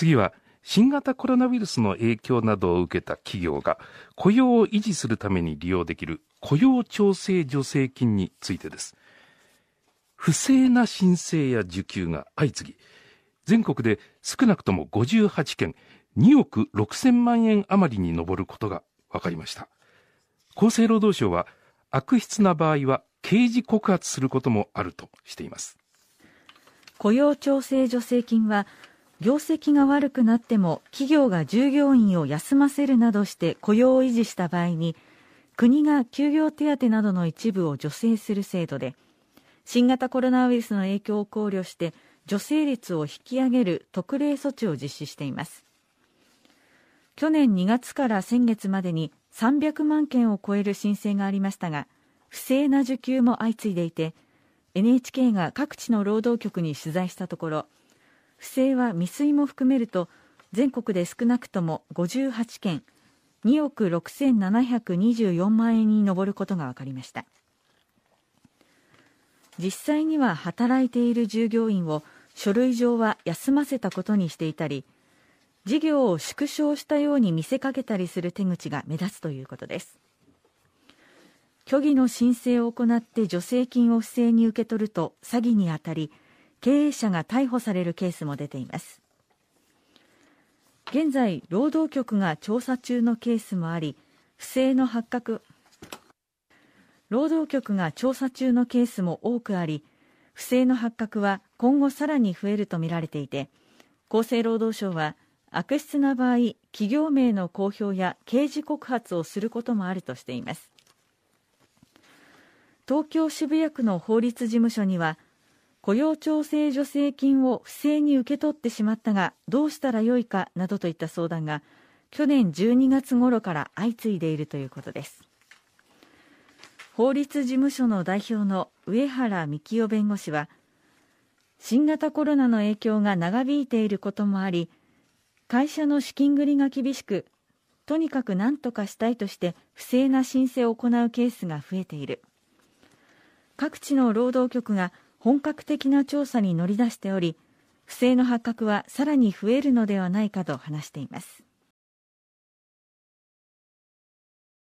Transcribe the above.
次は、新型コロナウイルスの影響などを受けた企業が雇用を維持するために利用できる雇用調整助成金についてです。不正な申請や受給が相次ぎ、全国で少なくとも58件、2億6000万円余りに上ることが分かりました。厚生労働省は、悪質な場合は刑事告発することもあるとしています。雇用調整助成金は業績が悪くなっても企業が従業員を休ませるなどして雇用を維持した場合に国が休業手当などの一部を助成する制度で新型コロナウイルスの影響を考慮して助成率を引き上げる特例措置を実施しています去年2月から先月までに300万件を超える申請がありましたが不正な受給も相次いでいて NHK が各地の労働局に取材したところ不正は未遂も含めると全国で少なくとも58件2億6724万円に上ることが分かりました実際には働いている従業員を書類上は休ませたことにしていたり事業を縮小したように見せかけたりする手口が目立つということです虚偽の申請を行って助成金を不正に受け取ると詐欺にあたり経営者が逮捕されるケースも出ています現在労働局が調査中のケースもあり不正の発覚労働局が調査中のケースも多くあり不正の発覚は今後さらに増えるとみられていて厚生労働省は悪質な場合企業名の公表や刑事告発をすることもあるとしています東京渋谷区の法律事務所には雇用調整助成金を不正に受け取ってしまったがどうしたらよいかなどといった相談が去年12月頃から相次いでいるということです法律事務所の代表の上原幹夫弁護士は新型コロナの影響が長引いていることもあり会社の資金繰りが厳しくとにかく何とかしたいとして不正な申請を行うケースが増えている各地の労働局が本格的な調査に乗り出しており不正の発覚はさらに増えるのではないかと話しています